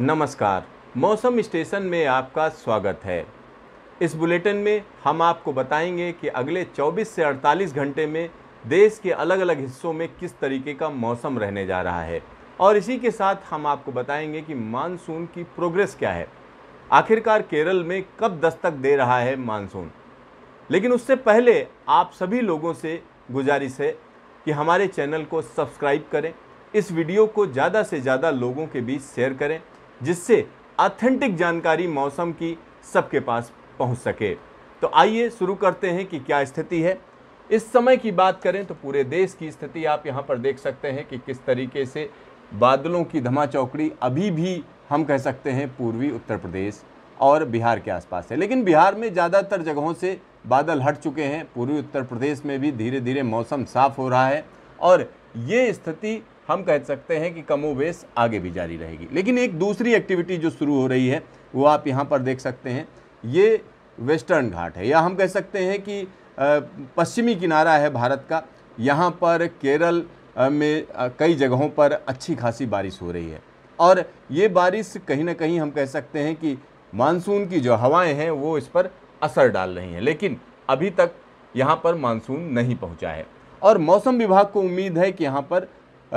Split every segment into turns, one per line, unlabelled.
नमस्कार मौसम स्टेशन में आपका स्वागत है इस बुलेटिन में हम आपको बताएंगे कि अगले 24 से 48 घंटे में देश के अलग अलग हिस्सों में किस तरीके का मौसम रहने जा रहा है और इसी के साथ हम आपको बताएंगे कि मानसून की प्रोग्रेस क्या है आखिरकार केरल में कब दस्तक दे रहा है मानसून लेकिन उससे पहले आप सभी लोगों से गुजारिश है कि हमारे चैनल को सब्सक्राइब करें इस वीडियो को ज़्यादा से ज़्यादा लोगों के बीच शेयर करें जिससे ऑथेंटिक जानकारी मौसम की सबके पास पहुंच सके तो आइए शुरू करते हैं कि क्या स्थिति है इस समय की बात करें तो पूरे देश की स्थिति आप यहाँ पर देख सकते हैं कि किस तरीके से बादलों की धमा चौकड़ी अभी भी हम कह सकते हैं पूर्वी उत्तर प्रदेश और बिहार के आसपास है लेकिन बिहार में ज़्यादातर जगहों से बादल हट चुके हैं पूर्वी उत्तर प्रदेश में भी धीरे धीरे मौसम साफ हो रहा है और ये स्थिति हम कह सकते हैं कि कमो आगे भी जारी रहेगी लेकिन एक दूसरी एक्टिविटी जो शुरू हो रही है वो आप यहाँ पर देख सकते हैं ये वेस्टर्न घाट है या हम कह सकते हैं कि पश्चिमी किनारा है भारत का यहाँ पर केरल में कई जगहों पर अच्छी खासी बारिश हो रही है और ये बारिश कहीं ना कहीं हम कह सकते हैं कि मानसून की जो हवाएं हैं वो इस पर असर डाल रही हैं लेकिन अभी तक यहाँ पर मानसून नहीं पहुँचा है और मौसम विभाग को उम्मीद है कि यहाँ पर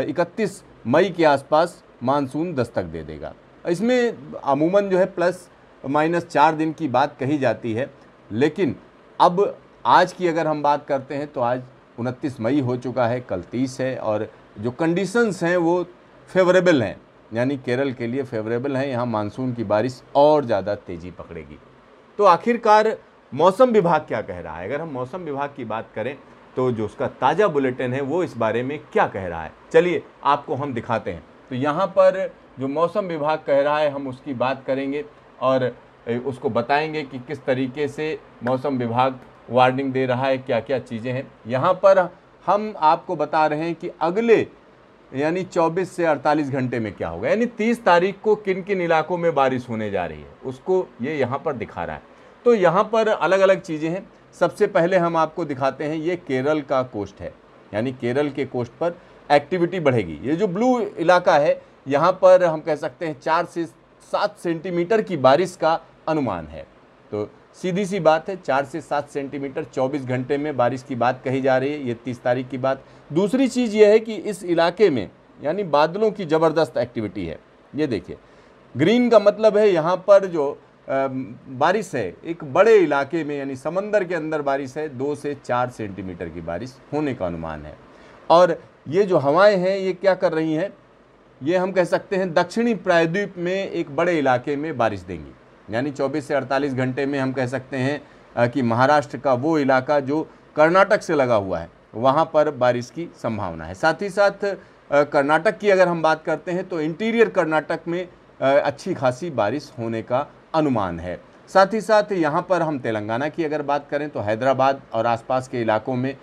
इकतीस मई के आसपास मानसून दस्तक दे देगा इसमें अमूमन जो है प्लस माइनस चार दिन की बात कही जाती है लेकिन अब आज की अगर हम बात करते हैं तो आज उनतीस मई हो चुका है कल तीस है और जो कंडीशंस हैं वो फेवरेबल हैं यानी केरल के लिए फेवरेबल हैं यहाँ मानसून की बारिश और ज़्यादा तेज़ी पकड़ेगी तो आखिरकार मौसम विभाग क्या कह रहा है अगर हम मौसम विभाग की बात करें तो जो उसका ताज़ा बुलेटिन है वो इस बारे में क्या कह रहा है चलिए आपको हम दिखाते हैं तो यहाँ पर जो मौसम विभाग कह रहा है हम उसकी बात करेंगे और उसको बताएंगे कि किस तरीके से मौसम विभाग वार्निंग दे रहा है क्या क्या चीज़ें हैं यहाँ पर हम आपको बता रहे हैं कि अगले यानी 24 से 48 घंटे में क्या होगा यानी 30 तारीख को किन किन इलाकों में बारिश होने जा रही है उसको ये यहाँ पर दिखा रहा है तो यहाँ पर अलग अलग चीज़ें हैं सबसे पहले हम आपको दिखाते हैं ये केरल का कोस्ट है यानी केरल के कोस्ट पर एक्टिविटी बढ़ेगी ये जो ब्लू इलाका है यहाँ पर हम कह सकते हैं चार से सात सेंटीमीटर की बारिश का अनुमान है तो सीधी सी बात है चार से सात सेंटीमीटर 24 घंटे में बारिश की बात कही जा रही है ये तीस तारीख की बात दूसरी चीज़ यह है कि इस इलाके में यानी बादलों की ज़बरदस्त एक्टिविटी है ये देखिए ग्रीन का मतलब है यहाँ पर जो बारिश है एक बड़े इलाके में यानी समंदर के अंदर बारिश है दो से चार सेंटीमीटर की बारिश होने का अनुमान है और ये जो हवाएं हैं ये क्या कर रही हैं ये हम कह सकते हैं दक्षिणी प्रायद्वीप में एक बड़े इलाके में बारिश देंगी यानी 24 से 48 घंटे में हम कह सकते हैं कि महाराष्ट्र का वो इलाका जो कर्नाटक से लगा हुआ है वहाँ पर बारिश की संभावना है साथ ही साथ कर्नाटक की अगर हम बात करते हैं तो इंटीरियर कर्नाटक में अच्छी खासी बारिश होने का अनुमान है साथ ही साथ यहाँ पर हम तेलंगाना की अगर बात करें तो हैदराबाद और आसपास के इलाकों में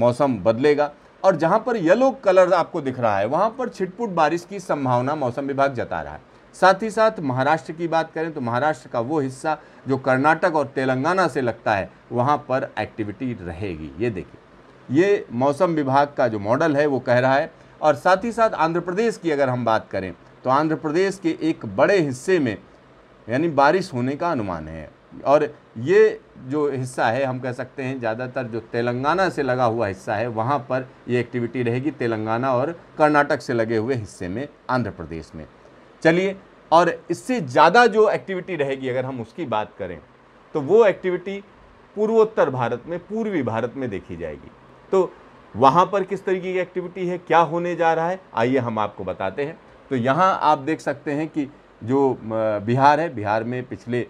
मौसम बदलेगा और जहाँ पर येलो कलर आपको दिख रहा है वहाँ पर छिटपुट बारिश की संभावना मौसम विभाग जता रहा है साथ ही साथ महाराष्ट्र की बात करें तो महाराष्ट्र का वो हिस्सा जो कर्नाटक और तेलंगाना से लगता है वहाँ पर एक्टिविटी रहेगी ये देखिए ये मौसम विभाग का जो मॉडल है वो कह रहा है और साथ ही साथ आंध्र प्रदेश की अगर हम बात करें तो आंध्र प्रदेश के एक बड़े हिस्से में यानी बारिश होने का अनुमान है और ये जो हिस्सा है हम कह सकते हैं ज़्यादातर जो तेलंगाना से लगा हुआ हिस्सा है वहाँ पर ये एक्टिविटी रहेगी तेलंगाना और कर्नाटक से लगे हुए हिस्से में आंध्र प्रदेश में चलिए और इससे ज़्यादा जो एक्टिविटी रहेगी अगर हम उसकी बात करें तो वो एक्टिविटी पूर्वोत्तर भारत में पूर्वी भारत में देखी जाएगी तो वहाँ पर किस तरीके की एक्टिविटी है क्या होने जा रहा है आइए हम आपको बताते हैं तो यहाँ आप देख सकते हैं कि जो बिहार है बिहार में पिछले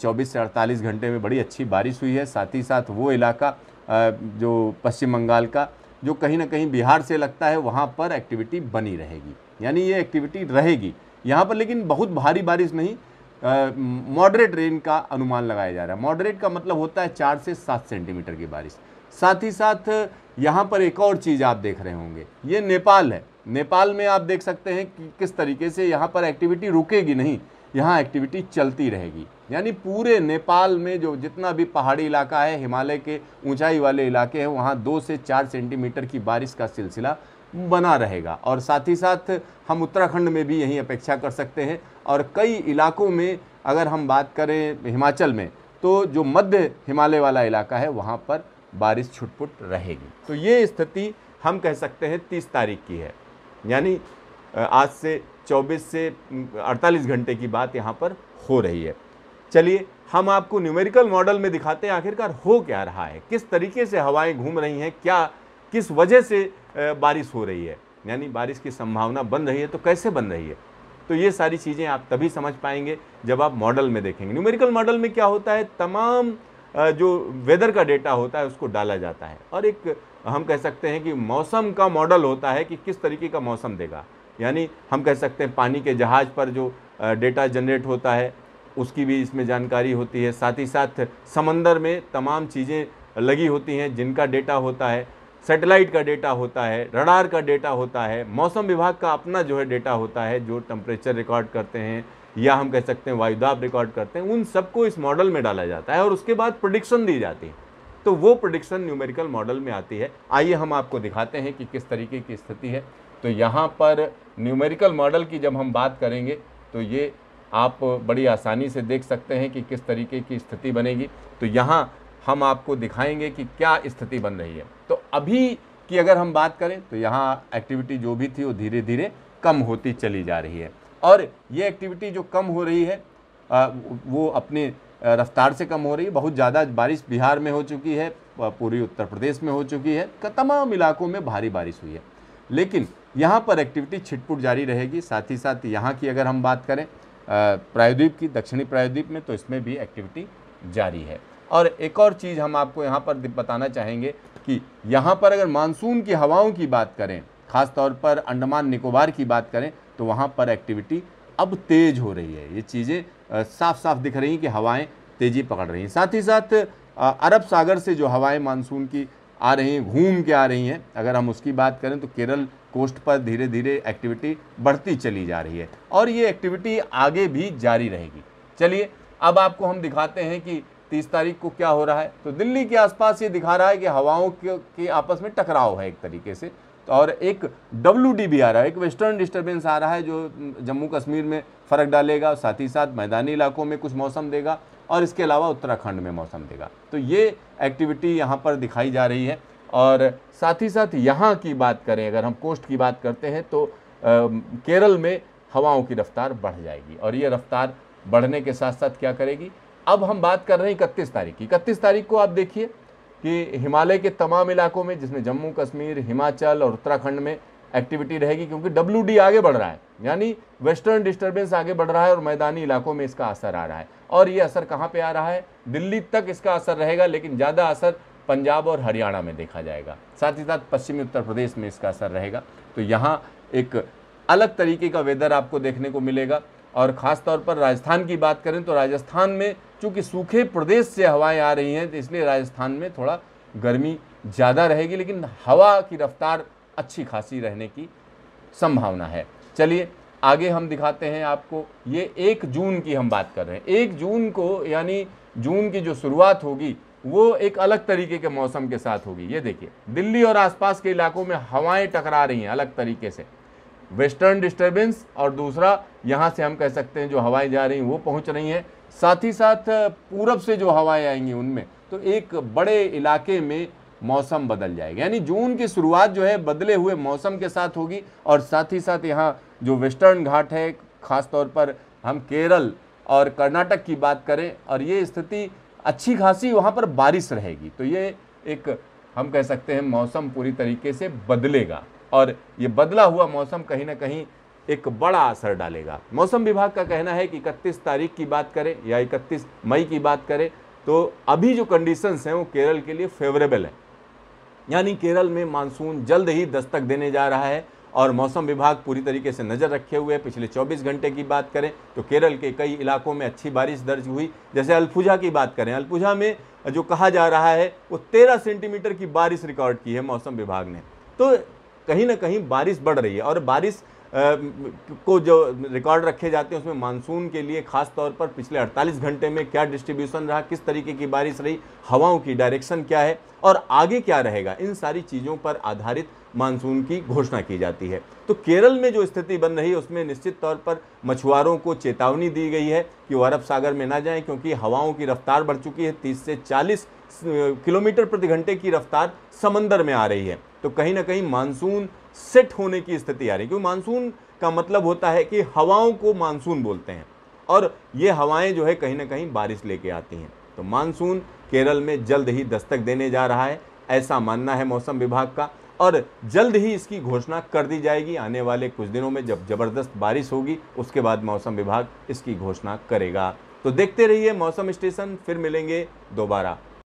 24 से 48 घंटे में बड़ी अच्छी बारिश हुई है साथ ही साथ वो इलाका जो पश्चिम बंगाल का जो कहीं ना कहीं बिहार से लगता है वहाँ पर एक्टिविटी बनी रहेगी यानी ये एक्टिविटी रहेगी यहाँ पर लेकिन बहुत भारी बारिश नहीं मॉडरेट रेन का अनुमान लगाया जा रहा है मॉडरेट का मतलब होता है चार से सात सेंटीमीटर की बारिश साथ ही साथ यहाँ पर एक और चीज़ आप देख रहे होंगे ये नेपाल है नेपाल में आप देख सकते हैं कि किस तरीके से यहाँ पर एक्टिविटी रुकेगी नहीं यहाँ एक्टिविटी चलती रहेगी यानी पूरे नेपाल में जो जितना भी पहाड़ी इलाका है हिमालय के ऊंचाई वाले इलाके हैं वहाँ दो से चार सेंटीमीटर की बारिश का सिलसिला बना रहेगा और साथ ही साथ हम उत्तराखंड में भी यही अपेक्षा कर सकते हैं और कई इलाकों में अगर हम बात करें हिमाचल में तो जो मध्य हिमालय वाला इलाका है वहाँ पर बारिश छुटपुट रहेगी तो ये स्थिति हम कह सकते हैं तीस तारीख की है यानी आज से 24 से 48 घंटे की बात यहाँ पर हो रही है चलिए हम आपको न्यूमेरिकल मॉडल में दिखाते हैं आखिरकार हो क्या रहा है किस तरीके से हवाएं घूम रही हैं क्या किस वजह से बारिश हो रही है यानी बारिश की संभावना बन रही है तो कैसे बन रही है तो ये सारी चीज़ें आप तभी समझ पाएंगे जब आप मॉडल में देखेंगे न्यूमेरिकल मॉडल में क्या होता है तमाम जो वेदर का डेटा होता है उसको डाला जाता है और एक हम कह सकते हैं कि मौसम का मॉडल होता है कि किस तरीके का मौसम देगा यानी हम कह सकते हैं पानी के जहाज़ पर जो डेटा जनरेट होता है उसकी भी इसमें जानकारी होती है साथ ही साथ समंदर में तमाम चीज़ें लगी होती हैं जिनका डेटा होता है सैटेलाइट का डेटा होता है रडार का डेटा होता है मौसम विभाग का अपना जो है डेटा होता है जो टम्परेचर रिकॉर्ड करते हैं या हम कह सकते हैं वायुदाब रिकॉर्ड करते हैं उन सबको इस मॉडल में डाला जाता है और उसके बाद प्रोडिक्शन दी जाती है तो वो प्रोडिक्शन न्यूमेरिकल मॉडल में आती है आइए हम आपको दिखाते हैं कि किस तरीके की स्थिति है तो यहाँ पर न्यूमेरिकल मॉडल की जब हम बात करेंगे तो ये आप बड़ी आसानी से देख सकते हैं कि किस तरीके की स्थिति बनेगी तो यहाँ हम आपको दिखाएंगे कि क्या स्थिति बन रही है तो अभी की अगर हम बात करें तो यहाँ एक्टिविटी जो भी थी वो धीरे धीरे कम होती चली जा रही है और ये एक्टिविटी जो कम हो रही है आ, वो अपने रफ्तार से कम हो रही है बहुत ज़्यादा बारिश बिहार में हो चुकी है पूरी उत्तर प्रदेश में हो चुकी है तमाम इलाकों में भारी बारिश हुई है लेकिन यहाँ पर एक्टिविटी छिटपुट जारी रहेगी साथ ही साथ यहाँ की अगर हम बात करें प्रायद्वीप की दक्षिणी प्रायद्वीप में तो इसमें भी एक्टिविटी जारी है और एक और चीज़ हम आपको यहाँ पर बताना चाहेंगे कि यहाँ पर अगर मानसून की हवाओं की बात करें ख़ास तौर पर अंडमान निकोबार की बात करें तो वहाँ पर एक्टिविटी अब तेज़ हो रही है ये चीज़ें साफ साफ दिख रही हैं कि हवाएं तेज़ी पकड़ रही हैं साथ ही साथ अरब सागर से जो हवाएं मानसून की आ रही हैं घूम के आ रही हैं अगर हम उसकी बात करें तो केरल कोस्ट पर धीरे धीरे एक्टिविटी बढ़ती चली जा रही है और ये एक्टिविटी आगे भी जारी रहेगी चलिए अब आपको हम दिखाते हैं कि तीस तारीख को क्या हो रहा है तो दिल्ली के आसपास ये दिखा रहा है कि हवाओं के आपस में टकराव है एक तरीके से और एक डब्ल्यू डी भी आ रहा है एक वेस्टर्न डिस्टर्बेंस आ रहा है जो जम्मू कश्मीर में फ़र्क डालेगा साथ ही साथ मैदानी इलाकों में कुछ मौसम देगा और इसके अलावा उत्तराखंड में मौसम देगा तो ये एक्टिविटी यहाँ पर दिखाई जा रही है और साथ ही साथ यहाँ की बात करें अगर हम कोस्ट की बात करते हैं तो आ, केरल में हवाओं की रफ़्तार बढ़ जाएगी और ये रफ़्तार बढ़ने के साथ साथ क्या करेगी अब हम बात कर रहे हैं इकतीस तारीख की इकतीस तारीख को आप देखिए कि हिमालय के तमाम इलाकों में जिसमें जम्मू कश्मीर हिमाचल और उत्तराखंड में एक्टिविटी रहेगी क्योंकि डब्ल्यू आगे बढ़ रहा है यानी वेस्टर्न डिस्टर्बेंस आगे बढ़ रहा है और मैदानी इलाकों में इसका असर आ रहा है और ये असर कहाँ पे आ रहा है दिल्ली तक इसका असर रहेगा लेकिन ज़्यादा असर पंजाब और हरियाणा में देखा जाएगा साथ ही साथ पश्चिमी उत्तर प्रदेश में इसका असर रहेगा तो यहाँ एक अलग तरीके का वेदर आपको देखने को मिलेगा और ख़ासतौर पर राजस्थान की बात करें तो राजस्थान में चूँकि सूखे प्रदेश से हवाएं आ रही हैं तो इसलिए राजस्थान में थोड़ा गर्मी ज़्यादा रहेगी लेकिन हवा की रफ्तार अच्छी खासी रहने की संभावना है चलिए आगे हम दिखाते हैं आपको ये एक जून की हम बात कर रहे हैं एक जून को यानी जून की जो शुरुआत होगी वो एक अलग तरीके के मौसम के साथ होगी ये देखिए दिल्ली और आसपास के इलाकों में हवाएं टकरा रही हैं अलग तरीके से वेस्टर्न डिस्टर्बेंस और दूसरा यहाँ से हम कह सकते हैं जो हवाएं जा रही हैं वो पहुँच रही हैं साथ ही साथ पूरब से जो हवाएं आएंगी उनमें तो एक बड़े इलाके में मौसम बदल जाएगा यानी जून की शुरुआत जो है बदले हुए मौसम के साथ होगी और साथ ही साथ यहाँ जो वेस्टर्न घाट है ख़ासतौर पर हम केरल और कर्नाटक की बात करें और ये स्थिति अच्छी खासी वहाँ पर बारिश रहेगी तो ये एक हम कह सकते हैं मौसम पूरी तरीके से बदलेगा और ये बदला हुआ मौसम कहीं ना कहीं एक बड़ा असर डालेगा मौसम विभाग का कहना है कि इकतीस तारीख की बात करें या इकतीस मई की बात करें तो अभी जो कंडीशंस हैं वो केरल के लिए फेवरेबल है यानी केरल में मानसून जल्द ही दस्तक देने जा रहा है और मौसम विभाग पूरी तरीके से नज़र रखे हुए है पिछले 24 घंटे की बात करें तो केरल के कई इलाकों में अच्छी बारिश दर्ज हुई जैसे अल्पुझा की बात करें अल्पुझा में जो कहा जा रहा है वो 13 सेंटीमीटर की बारिश रिकॉर्ड की है मौसम विभाग ने तो कहीं ना कहीं बारिश बढ़ रही है और बारिश को जो रिकॉर्ड रखे जाते हैं उसमें मानसून के लिए खास तौर पर पिछले 48 घंटे में क्या डिस्ट्रीब्यूशन रहा किस तरीके की बारिश रही हवाओं की डायरेक्शन क्या है और आगे क्या रहेगा इन सारी चीज़ों पर आधारित मानसून की घोषणा की जाती है तो केरल में जो स्थिति बन रही है उसमें निश्चित तौर पर मछुआरों को चेतावनी दी गई है कि वो अरब सागर में ना जाएं क्योंकि हवाओं की रफ्तार बढ़ चुकी है 30 से 40 किलोमीटर प्रति घंटे की रफ्तार समंदर में आ रही है तो कहीं ना कहीं मानसून सेट होने की स्थिति आ रही है क्योंकि मानसून का मतलब होता है कि हवाओं को मानसून बोलते हैं और ये हवाएं जो है कहीं ना कहीं बारिश लेके आती हैं तो मानसून केरल में जल्द ही दस्तक देने जा रहा है ऐसा मानना है मौसम विभाग का और जल्द ही इसकी घोषणा कर दी जाएगी आने वाले कुछ दिनों में जब ज़बरदस्त बारिश होगी उसके बाद मौसम विभाग इसकी घोषणा करेगा तो देखते रहिए मौसम स्टेशन फिर मिलेंगे दोबारा